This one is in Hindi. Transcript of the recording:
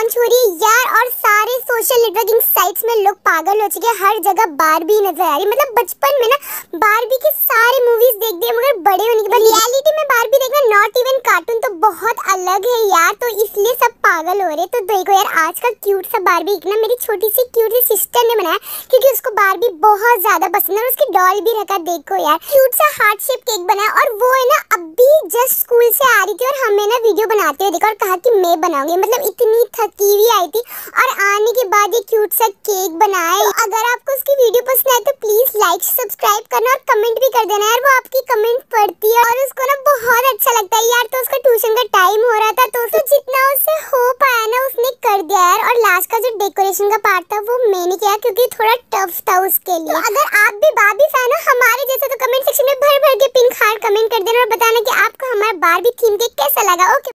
लॉन्च हो रही है यार और सारे सोशल नेटवर्किंग साइट्स में लोग पागल हो चुके हैं हर जगह बारबी नजर आ रही है मतलब बचपन में ना बारबी की सारी मूवीज देख दिए मगर बड़े होने के बाद रियलिटी में बारबी देखना नॉट इवन कार्टून तो बहुत अलग है यार तो इसलिए सब पागल हो रहे तो देखो यार आज का क्यूट सा बारबी ना मेरी छोटी सी क्यूट सी सिस्टर ने बनाया क्योंकि उसको बारबी बहुत ज्यादा पसंद है और उसकी डॉल भी रखा देखो यार क्यूट सा हार्ट शेप केक बनाया और वो है ना जस्ट स्कूल से आ रही थी और हमें ना वीडियो बनाते हुए देखा और कहा कि मैं बनाऊंगी मतलब इतनी थकी हुई आई थी और आने के बाद ये क्यूट सा केक बनाया तो अगर आपको उसकी वीडियो पसंद आए तो प्लीज लाइक सब्सक्राइब करना और कमेंट भी कर देना यार वो आपकी कमेंट पढ़ती है और उसको ना बहुत अच्छा लगता है यार तो उसका ट्यूशन का टाइम हो रहा था तो, उसको जितना उससे हो पाया ना उसने कर दिया यार और लास्ट का जो डेकोरेशन का पार्ट था वो मैंने किया क्योंकि थोड़ा टफ था उसके लिए तो अगर आप भी बाबी फैन हो हमारे कमेंट देना और बताना कि आपको हमारा बारबी थीम केक कैसा लगा ओके